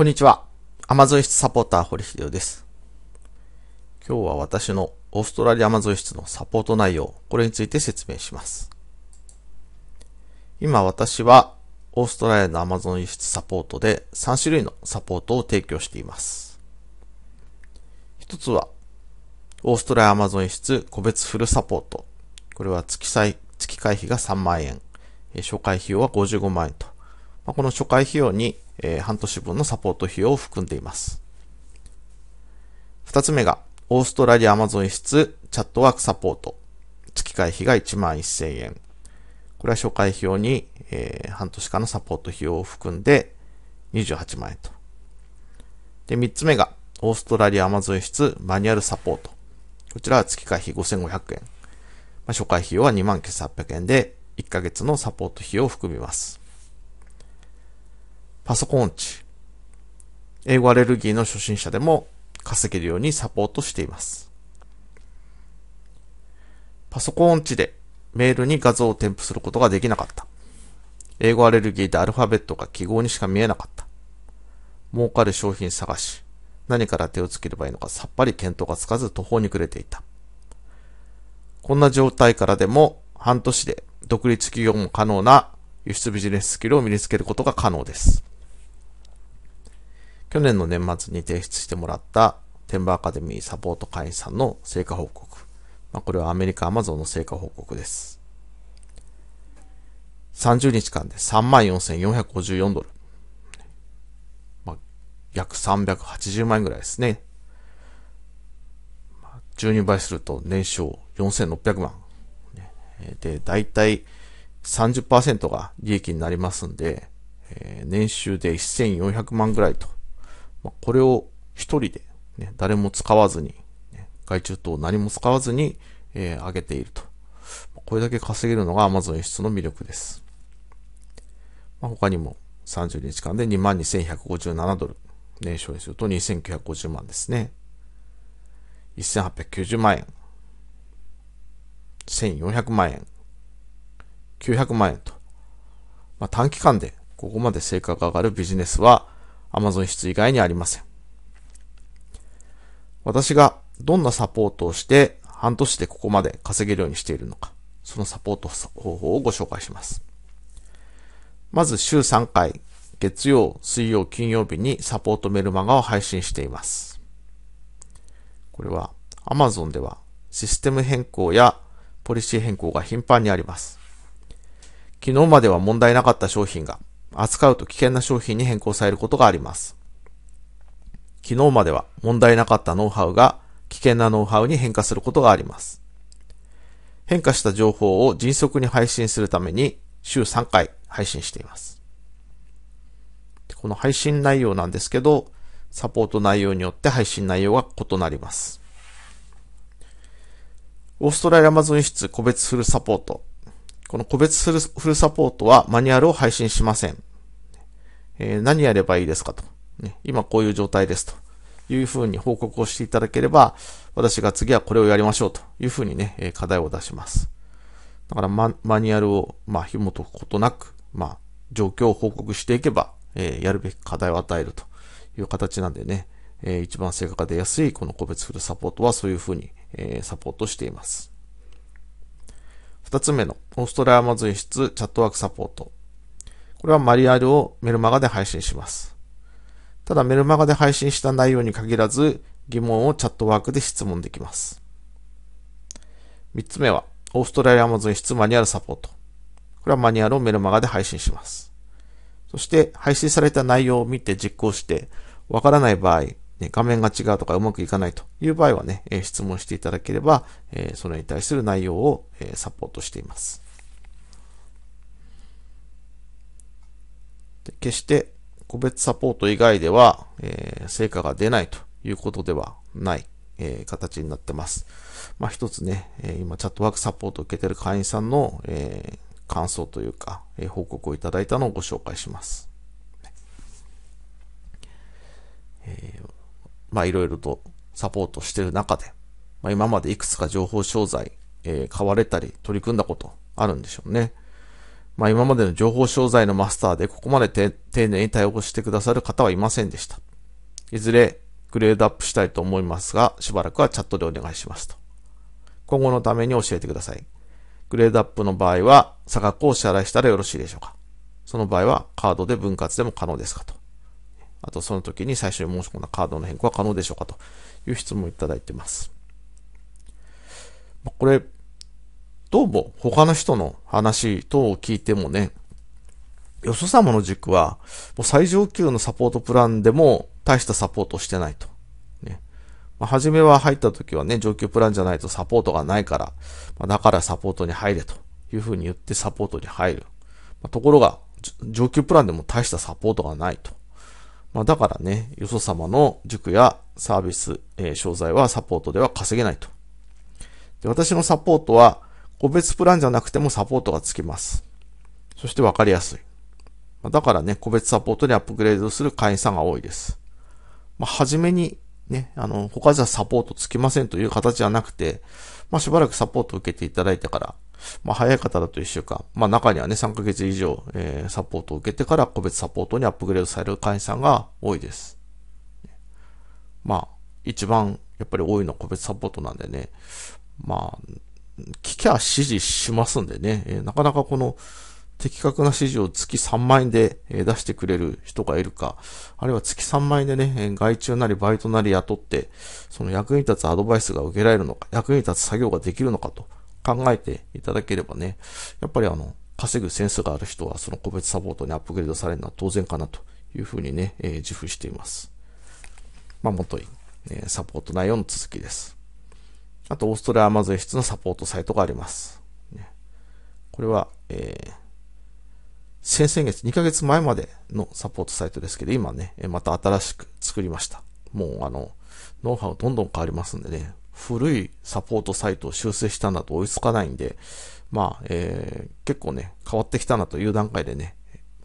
こんにちは。アマゾン室サポーター、堀秀夫です。今日は私のオーストラリアアマゾン室のサポート内容、これについて説明します。今私はオーストラリアのアマゾン輸出サポートで3種類のサポートを提供しています。一つは、オーストラリアアマゾン室個別フルサポート。これは月歳月会費が3万円、初回費用は55万円と。この初回費用にえー、半年分のサポート費用を含んでいます。二つ目が、オーストラリア Amazon 室チャットワークサポート。月会費が1万1000円。これは初回費用に、えー、半年間のサポート費用を含んで28万円と。で、三つ目が、オーストラリア Amazon 室マニュアルサポート。こちらは月会費5500円。まあ、初回費用は2万9800円で、1ヶ月のサポート費用を含みます。パソコン音痴、英語アレルギーの初心者でも稼げるようにサポートしています。パソコン音痴でメールに画像を添付することができなかった。英語アレルギーでアルファベットが記号にしか見えなかった。儲かる商品探し、何から手をつければいいのかさっぱり見当がつかず途方に暮れていた。こんな状態からでも半年で独立企業も可能な輸出ビジネススキルを身につけることが可能です。去年の年末に提出してもらったテンバーアカデミーサポート会員さんの成果報告。まあ、これはアメリカアマゾンの成果報告です。30日間で34,454ドル。まあ、約380万円ぐらいですね。12倍すると年商4600万。で、だいたい30%が利益になりますんで、え年収で1400万ぐらいとまあ、これを一人で、ね、誰も使わずに、ね、外注等何も使わずに、えー、上げていると。これだけ稼げるのが Amazon 輸出の魅力です。まあ、他にも30日間で22,157ドル。年商にすると2,950万ですね。1,890万円。1,400万円。900万円と。まあ、短期間でここまで成果が上がるビジネスは、Amazon 室以外にありません。私がどんなサポートをして半年でここまで稼げるようにしているのか、そのサポート方法をご紹介します。まず週3回、月曜、水曜、金曜日にサポートメルマガを配信しています。これは Amazon ではシステム変更やポリシー変更が頻繁にあります。昨日までは問題なかった商品が扱うと危険な商品に変更されることがあります。昨日までは問題なかったノウハウが危険なノウハウに変化することがあります。変化した情報を迅速に配信するために週3回配信しています。この配信内容なんですけど、サポート内容によって配信内容が異なります。オーストラリアマゾン輸出個別フルサポートこの個別フルサポートはマニュアルを配信しません。えー、何やればいいですかと、ね。今こういう状態ですと。いうふうに報告をしていただければ、私が次はこれをやりましょうというふうにね、え課題を出します。だからマニュアルを、まあ、紐解くことなく、まあ、状況を報告していけば、えー、やるべき課題を与えるという形なんでね、えー、一番成果が出やすいこの個別フルサポートはそういうふうに、えー、サポートしています。二つ目の、オーストラリアマ随室チャットワークサポート。これはマリアルをメルマガで配信します。ただメルマガで配信した内容に限らず、疑問をチャットワークで質問できます。三つ目は、オーストラリアマ随室マニュアルサポート。これはマニュアルをメルマガで配信します。そして、配信された内容を見て実行して、わからない場合、ね、画面が違うとかうまくいかないという場合はね、え質問していただければ、えそれに対する内容を、えサポートしています。で決して個別サポート以外では、え成果が出ないということではない、え形になってます。まあ、一つね、え今チャットワークサポートを受けてる会員さんの、え感想というか、え報告をいただいたのをご紹介します。えーまあいろいろとサポートしてる中で、まあ今までいくつか情報商材、えー、買われたり取り組んだことあるんでしょうね。まあ今までの情報商材のマスターでここまで丁寧に対応してくださる方はいませんでした。いずれグレードアップしたいと思いますが、しばらくはチャットでお願いしますと。今後のために教えてください。グレードアップの場合は、差額を支払いしたらよろしいでしょうかその場合はカードで分割でも可能ですかと。あとその時に最初に申し込んだカードの変更は可能でしょうかという質問をいただいてます。これ、どうも他の人の話等を聞いてもね、よそ様の軸は、もう最上級のサポートプランでも大したサポートしてないと。ね。まあ、初めは入った時はね、上級プランじゃないとサポートがないから、まあ、だからサポートに入れというふうに言ってサポートに入る。まあ、ところが、上級プランでも大したサポートがないと。まあ、だからね、よそ様の塾やサービス、えー、商材はサポートでは稼げないと。で私のサポートは、個別プランじゃなくてもサポートがつきます。そして分かりやすい。まあ、だからね、個別サポートにアップグレードする会員さんが多いです。まあ、はじめに、ね、あの、他じゃサポートつきませんという形じゃなくて、まあ、しばらくサポートを受けていただいてから、まあ、早い方だと1週間、まあ、中にはね、3ヶ月以上、えー、サポートを受けてから個別サポートにアップグレードされる会員さんが多いです。まあ、一番やっぱり多いのは個別サポートなんでね、まあ、聞きゃ指示しますんでね、えー、なかなかこの的確な指示を月3万円で、え出してくれる人がいるか、あるいは月3万円でね、外注なりバイトなり雇って、その役に立つアドバイスが受けられるのか、役に立つ作業ができるのかと考えていただければね、やっぱりあの、稼ぐセンスがある人はその個別サポートにアップグレードされるのは当然かなというふうにね、えー、自負しています。まあ、もとい、えー、サポート内容の続きです。あと、オーストラリアマズエ室のサポートサイトがあります。ね、これは、えー、先々月、2ヶ月前までのサポートサイトですけど、今ね、また新しく作りました。もうあの、ノウハウどんどん変わりますんでね、古いサポートサイトを修正したんだと追いつかないんで、まあ、えー、結構ね、変わってきたなという段階でね、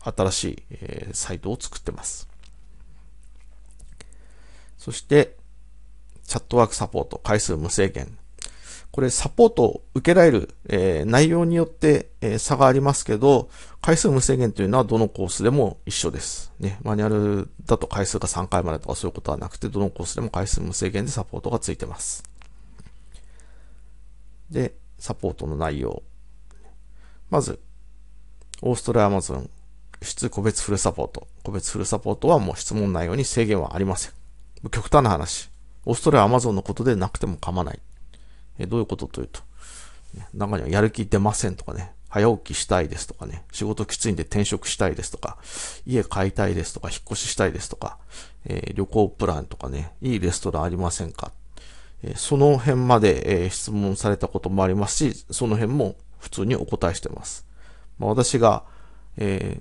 新しい、えー、サイトを作ってます。そして、チャットワークサポート、回数無制限。これ、サポートを受けられる、えー、内容によって、えー、差がありますけど、回数無制限というのはどのコースでも一緒です。ね、マニュアルだと回数が3回までとかそういうことはなくて、どのコースでも回数無制限でサポートがついてます。で、サポートの内容。まず、オーストラリアアマゾン質個別フルサポート。個別フルサポートはもう質問内容に制限はありません。極端な話。オーストラリアアマゾンのことでなくても構わない。えどういうことというと、中にはやる気出ませんとかね、早起きしたいですとかね、仕事きついんで転職したいですとか、家買いたいですとか、引っ越ししたいですとか、えー、旅行プランとかね、いいレストランありませんかその辺まで質問されたこともありますし、その辺も普通にお答えしてます。ま私が、え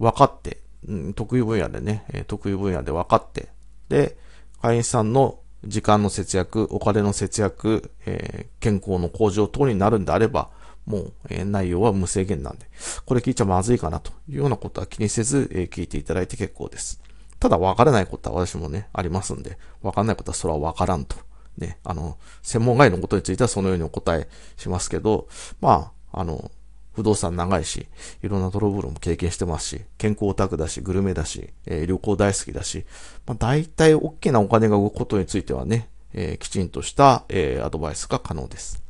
ー、分かって、うん、得意分野でね、得意分野で分かって、で、会員さんの時間の節約、お金の節約、えー、健康の向上等になるんであれば、もう、えー、内容は無制限なんで、これ聞いちゃまずいかなというようなことは気にせず、えー、聞いていただいて結構です。ただ分からないことは私もね、ありますんで、分からないことはそれは分からんとね、あの、専門外のことについてはそのようにお答えしますけど、まあ、あの、不動産長いし、いろんなトラブルも経験してますし、健康オタクだし、グルメだし、えー、旅行大好きだし、まあ、大体大きなお金が動くことについてはね、えー、きちんとした、えー、アドバイスが可能です。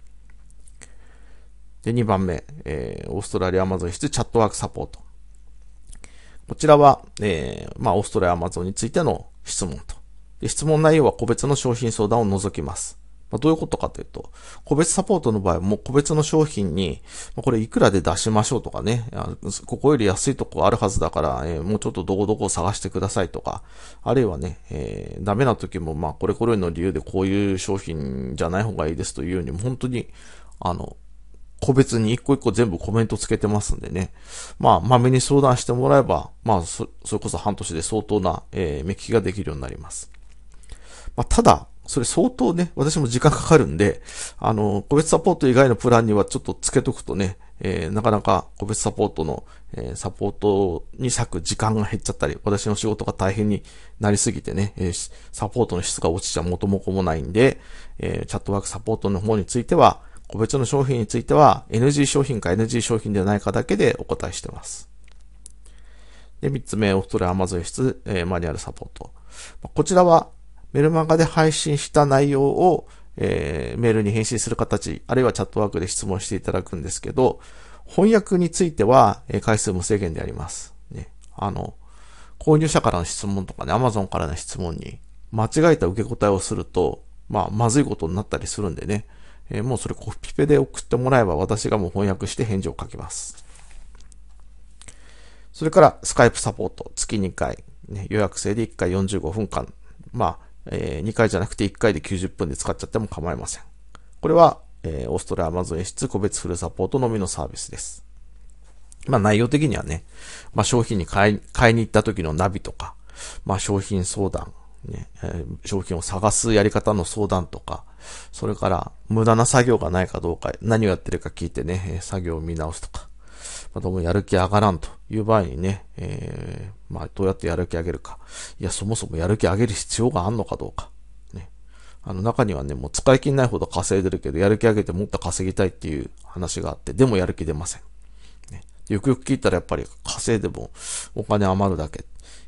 で、2番目、えー、オーストラリアアマゾン室チャットワークサポート。こちらは、えー、まあ、オーストラリアアマゾンについての質問と。質問内容は個別の商品相談を除きます。まあ、どういうことかというと、個別サポートの場合も個別の商品に、まこれいくらで出しましょうとかね、ここより安いとこあるはずだから、えー、もうちょっとどこどこを探してくださいとか、あるいはね、えー、ダメな時も、まあ、これこれの理由でこういう商品じゃない方がいいですというように、本当に、あの、個別に一個一個全部コメントつけてますんでね。まあ、まめに相談してもらえば、まあ、そ、それこそ半年で相当な、えー、目利きができるようになります。まあ、ただ、それ相当ね、私も時間かかるんで、あの、個別サポート以外のプランにはちょっとつけとくとね、えー、なかなか個別サポートの、えー、サポートに咲く時間が減っちゃったり、私の仕事が大変になりすぎてね、えー、サポートの質が落ちちゃ元も子もないんで、えチャットワークサポートの方については、個別の商品については NG 商品か NG 商品ではないかだけでお答えしてます。で、3つ目、オフトレアマゾン室、えマニュアルサポート。こちらは、メルマガで配信した内容を、えー、メールに返信する形、あるいはチャットワークで質問していただくんですけど、翻訳については、えー、回数無制限であります。ね。あの、購入者からの質問とかね、Amazon からの質問に間違えた受け答えをすると、まあ、まずいことになったりするんでね、えー、もうそれコピペで送ってもらえば私がもう翻訳して返事を書きます。それから、スカイプサポート、月2回、ね、予約制で1回45分間、まあ、えー、2回じゃなくて1回で90分で使っちゃっても構いません。これは、えー、オーストラリアマ m a z 演出個別フルサポートのみのサービスです。まあ内容的にはね、まあ商品に買い、買いに行った時のナビとか、まあ商品相談、ね、えー、商品を探すやり方の相談とか、それから無駄な作業がないかどうか、何をやってるか聞いてね、作業を見直すとか、まあ、どうもやる気上がらんという場合にね、えー、まあ、どうやってやる気上げるか。いや、そもそもやる気上げる必要があんのかどうか。ね。あの中にはね、もう使い切んないほど稼いでるけど、やる気上げてもっと稼ぎたいっていう話があって、でもやる気出ません。ね。よくよく聞いたらやっぱり稼いでもお金余るだけ。い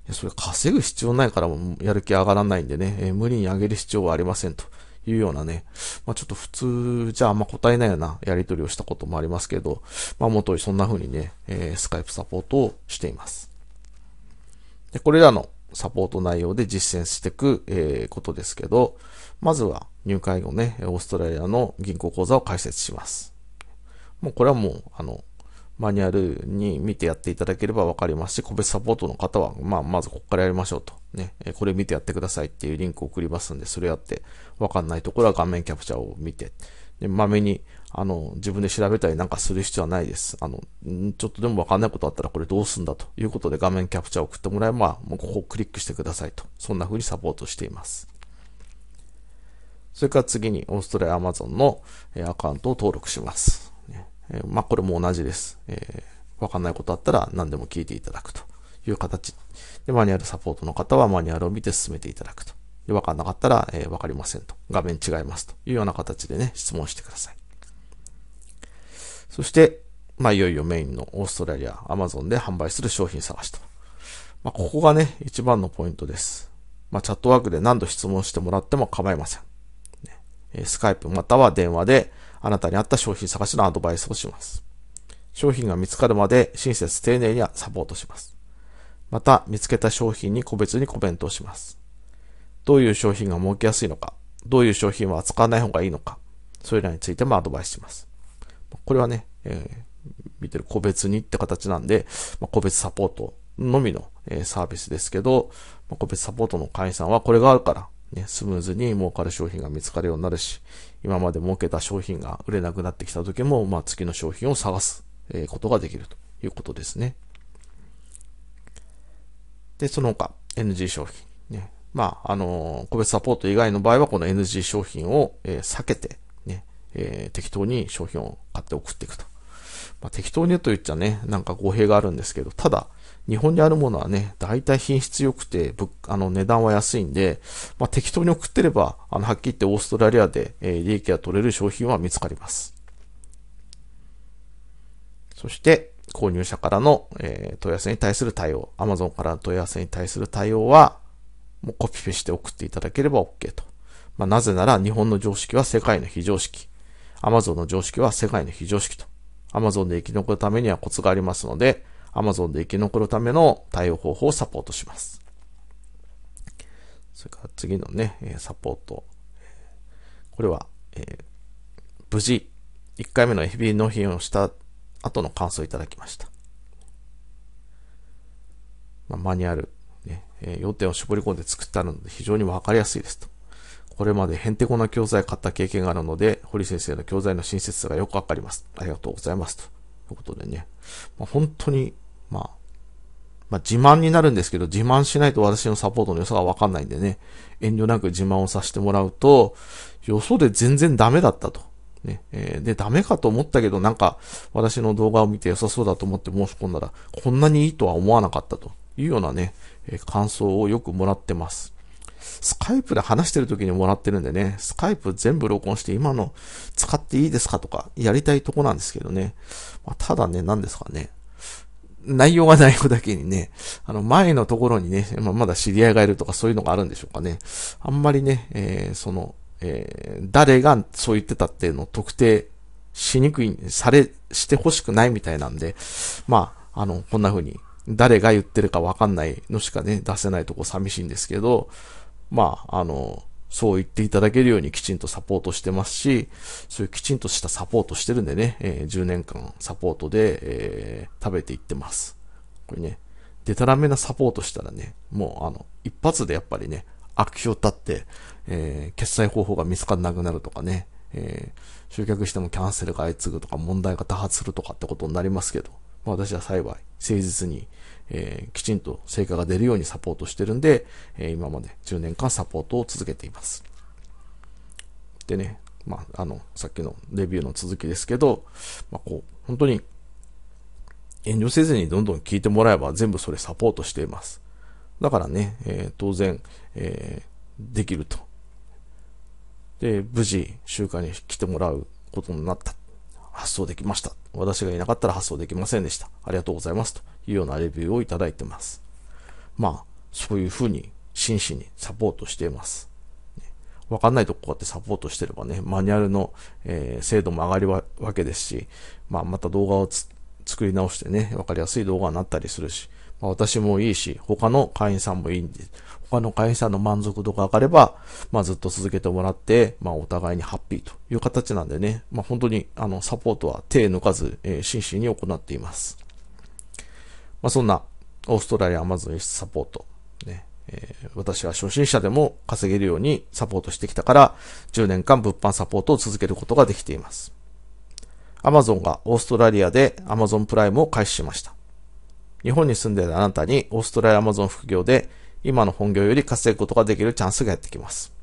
や、それ稼ぐ必要ないからもやる気上がらないんでね、えー、無理に上げる必要はありませんと。いうようなね、まあ、ちょっと普通じゃあんま答えないようなやり取りをしたこともありますけど、まあ、もとそんな風にね、えー、スカイプサポートをしています。で、これらのサポート内容で実践していく、えー、ことですけど、まずは入会後ね、オーストラリアの銀行口座を開設します。もうこれはもう、あの、マニュアルに見てやっていただければわかりますし、個別サポートの方は、まあ、まずここからやりましょうとね、これ見てやってくださいっていうリンクを送りますんで、それやって、わかんないところは画面キャプチャーを見て、で、まめに、あの、自分で調べたりなんかする必要はないです。あの、ちょっとでもわかんないことあったらこれどうすんだということで画面キャプチャーを送ってもらえば、もうここをクリックしてくださいと。そんな風にサポートしています。それから次に、オーストラリアアマゾンのアカウントを登録します。まあ、これも同じです。えー、わかんないことあったら何でも聞いていただくという形で、マニュアルサポートの方はマニュアルを見て進めていただくと。で、わかんなかったら、えー、わかりませんと。画面違いますというような形でね、質問してください。そして、まあ、いよいよメインのオーストラリア、アマゾンで販売する商品探しと。まあ、ここがね、一番のポイントです。まあ、チャットワークで何度質問してもらっても構いません。スカイプまたは電話であなたに合った商品探しのアドバイスをします。商品が見つかるまで親切丁寧にサポートします。また、見つけた商品に個別にコメントをします。どういう商品が儲けやすいのか、どういう商品は扱わない方がいいのか、それらについてもアドバイスします。これはね、えー、見てる個別にって形なんで、まあ、個別サポートのみの、えー、サービスですけど、まあ、個別サポートの会員さんはこれがあるから、ね、スムーズに儲かる商品が見つかるようになるし、今まで儲けた商品が売れなくなってきた時も、まあ、次の商品を探す、えー、ことができるということですね。で、その他 NG 商品。ね。まあ、あのー、個別サポート以外の場合は、この NG 商品を、えー、避けて、ね、えー、適当に商品を買って送っていくと。まあ、適当にと言っちゃね、なんか語弊があるんですけど、ただ、日本にあるものはね、大体品質良くて、ぶあの、値段は安いんで、まあ、適当に送ってれば、あの、はっきり言ってオーストラリアで、えー、利益が取れる商品は見つかります。そして、購入者からの、えー、問い合わせに対する対応、Amazon からの問い合わせに対する対応は、もうコピペして送っていただければ OK と。まあ、なぜなら日本の常識は世界の非常識。Amazon の常識は世界の非常識と。Amazon で生き残るためにはコツがありますので、Amazon で生き残るための対応方法をサポートします。それから次のね、サポート。これは、えー、無事、1回目の FB 納品をした後の感想をいただきました。まあ、マニュアル、ね、えー、要点を絞り込んで作ってあるので非常にわかりやすいですと。これまでへんてこな教材買った経験があるので、堀先生の教材の親切さがよくわかります。ありがとうございます。ということでね、まあ、本当に、まあ、まあ、自慢になるんですけど、自慢しないと私のサポートの良さがわかんないんでね、遠慮なく自慢をさせてもらうと、予想で全然ダメだったと。ね。えー、で、ダメかと思ったけど、なんか、私の動画を見て良さそうだと思って申し込んだら、こんなにいいとは思わなかったというようなね、えー、感想をよくもらってます。スカイプで話してる時にもらってるんでね、スカイプ全部録音して今の使っていいですかとかやりたいとこなんですけどね。まあ、ただね、何ですかね。内容が内容だけにね、あの前のところにね、ままだ知り合いがいるとかそういうのがあるんでしょうかね。あんまりね、えー、その、えー、誰がそう言ってたっていうのを特定しにくい、され、してほしくないみたいなんで、まあ、あの、こんな風に、誰が言ってるかわかんないのしかね、出せないとこ寂しいんですけど、まあ、あの、そう言っていただけるようにきちんとサポートしてますし、そういうきちんとしたサポートしてるんでね、えー、10年間サポートで、えー、食べていってます。これね、でたらめなサポートしたらね、もうあの、一発でやっぱりね、悪評立って、えー、決済方法が見つからなくなるとかね、えー、集客してもキャンセルが相次ぐとか問題が多発するとかってことになりますけど、まあ、私は幸い、誠実に、えー、きちんと成果が出るようにサポートしてるんで、えー、今まで10年間サポートを続けています。でね、まあ、あの、さっきのレビューの続きですけど、まあ、こう、本当に、遠慮せずにどんどん聞いてもらえば全部それサポートしています。だからね、えー、当然、えー、できると。で、無事、集会に来てもらうことになった。発送できました。私がいなかったら発送できませんでした。ありがとうございます。というようなレビューをいただいてます。まあ、そういうふうに真摯にサポートしています。わかんないとここうやってサポートしてればね、マニュアルの、えー、精度も上がるわけですし、まあ、また動画を作り直してね、わかりやすい動画になったりするし、私もいいし、他の会員さんもいいんで、他の会員さんの満足度が上がれば、まあずっと続けてもらって、まあお互いにハッピーという形なんでね、まあ本当にあのサポートは手抜かず、えー、真摯に行っています。まあそんな、オーストラリアアマゾンサポート、ね、えー、私は初心者でも稼げるようにサポートしてきたから、10年間物販サポートを続けることができています。Amazon がオーストラリアで Amazon プライムを開始しました。日本に住んでいるあなたに、オーストラリアアマゾン副業で、今の本業より稼ぐことができるチャンスがやってきます。